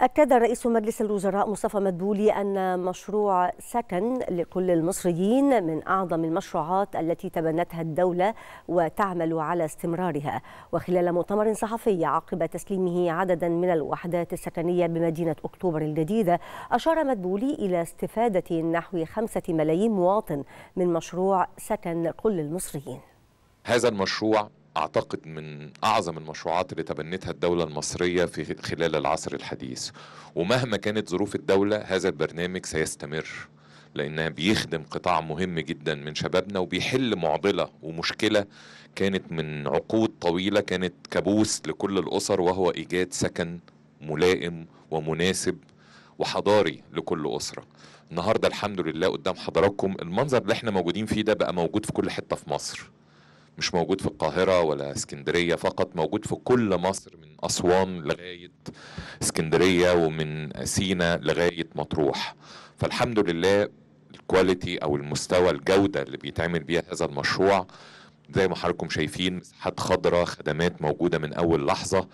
أكد رئيس مجلس الوزراء مصطفى مدبولي أن مشروع سكن لكل المصريين من أعظم المشروعات التي تبنتها الدولة وتعمل على استمرارها وخلال مؤتمر صحفي عقب تسليمه عددا من الوحدات السكنية بمدينة أكتوبر الجديدة أشار مدبولي إلى استفادة نحو خمسة ملايين مواطن من مشروع سكن كل المصريين هذا المشروع اعتقد من اعظم المشروعات اللي تبنتها الدوله المصريه في خلال العصر الحديث ومهما كانت ظروف الدوله هذا البرنامج سيستمر لانها بيخدم قطاع مهم جدا من شبابنا وبيحل معضله ومشكله كانت من عقود طويله كانت كابوس لكل الاسر وهو ايجاد سكن ملائم ومناسب وحضاري لكل اسره النهارده الحمد لله قدام حضراتكم المنظر اللي احنا موجودين فيه ده بقى موجود في كل حته في مصر مش موجود في القاهرة ولا اسكندرية فقط موجود في كل مصر من أسوان لغاية اسكندرية ومن سينا لغاية مطروح فالحمد لله الكواليتي أو المستوى الجودة اللي بيتعمل بيها هذا المشروع زي ما حضراتكم شايفين مساحات خضراء خدمات موجوده من اول لحظه